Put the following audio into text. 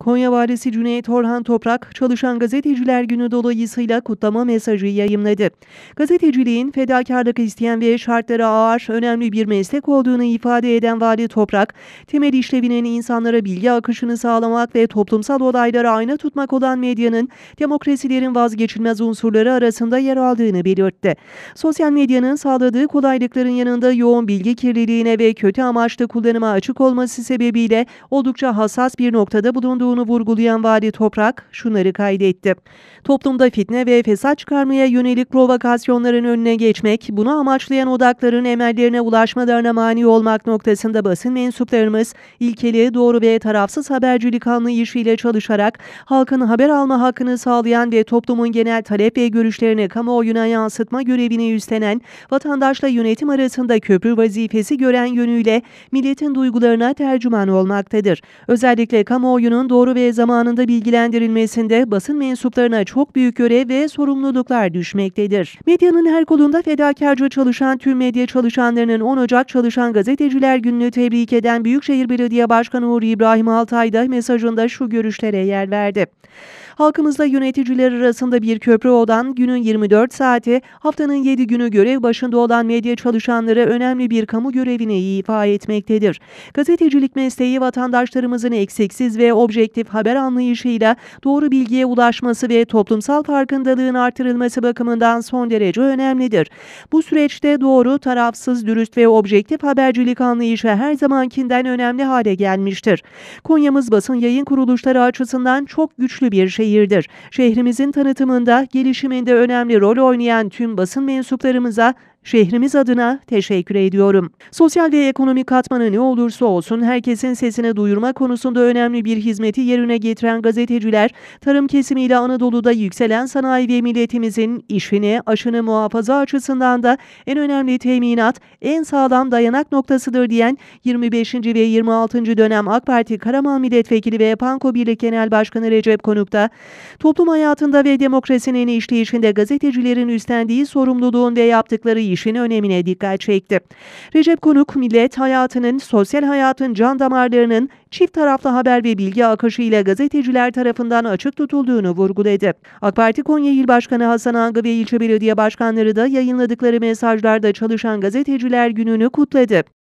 Konya Valisi Cüneyt Orhan Toprak, Çalışan Gazeteciler Günü dolayısıyla kutlama mesajı yayımladı. Gazeteciliğin fedakarlık isteyen ve şartları ağır önemli bir meslek olduğunu ifade eden Vali Toprak, temel işlevinin insanlara bilgi akışını sağlamak ve toplumsal olayları ayna tutmak olan medyanın demokrasilerin vazgeçilmez unsurları arasında yer aldığını belirtti. Sosyal medyanın sağladığı kolaylıkların yanında yoğun bilgi kirliliğine ve kötü amaçlı kullanıma açık olması sebebiyle oldukça hassas bir noktada bulunduğu olduğunu vurgulayan Vali Toprak şunları kaydetti. Toplumda fitne ve fesat çıkarmaya yönelik provokasyonların önüne geçmek, bunu amaçlayan odakların emellerine ulaşmalarına mani olmak noktasında basın mensuplarımız ilkeli, doğru ve tarafsız habercilik anlayışıyla çalışarak halkın haber alma hakkını sağlayan ve toplumun genel talep ve görüşlerini kamuoyuna yansıtma görevini üstlenen vatandaşla yönetim arasında köprü vazifesi gören yönüyle milletin duygularına tercüman olmaktadır. Özellikle kamuoyunun doğru doğru ve zamanında bilgilendirilmesinde basın mensuplarına çok büyük görev ve sorumluluklar düşmektedir. Medyanın her kolunda fedakarca çalışan tüm medya çalışanlarının 10 Ocak Çalışan Gazeteciler Günü'nü tebrik eden Büyükşehir Belediye Başkanı Uğur İbrahim Altay da mesajında şu görüşlere yer verdi. Halkımızla yöneticiler arasında bir köprü olan günün 24 saati, haftanın 7 günü görev başında olan medya çalışanları önemli bir kamu görevini ifa etmektedir. Gazetecilik mesleği vatandaşlarımızın eksiksiz ve objektif objektif haber anlayışıyla doğru bilgiye ulaşması ve toplumsal farkındalığın artırılması bakımından son derece önemlidir. Bu süreçte doğru, tarafsız, dürüst ve objektif habercilik anlayışı her zamankinden önemli hale gelmiştir. Konya'mız basın yayın kuruluşları açısından çok güçlü bir şehirdir. Şehrimizin tanıtımında, gelişiminde önemli rol oynayan tüm basın mensuplarımıza şehrimiz adına teşekkür ediyorum. Sosyal ve ekonomik katmanı ne olursa olsun herkesin sesini duyurma konusunda önemli bir hizmeti yerine getiren gazeteciler, tarım kesimiyle Anadolu'da yükselen sanayi ve milletimizin işini, aşını muhafaza açısından da en önemli teminat, en sağlam dayanak noktasıdır diyen 25. ve 26. dönem AK Parti Karaman Milletvekili ve Panko Birlik Genel Başkanı Recep Konuk'ta, toplum hayatında ve demokrasinin işleyişinde gazetecilerin üstlendiği sorumluluğun ve yaptıkları işin önemine dikkat çekti. Recep Konuk millet hayatının, sosyal hayatın can damarlarının çift taraflı haber ve bilgi akışıyla gazeteciler tarafından açık tutulduğunu vurguladı. AK Parti Konya İl Başkanı Hasan Angı ve ilçe belediye başkanları da yayınladıkları mesajlarda çalışan gazeteciler gününü kutladı.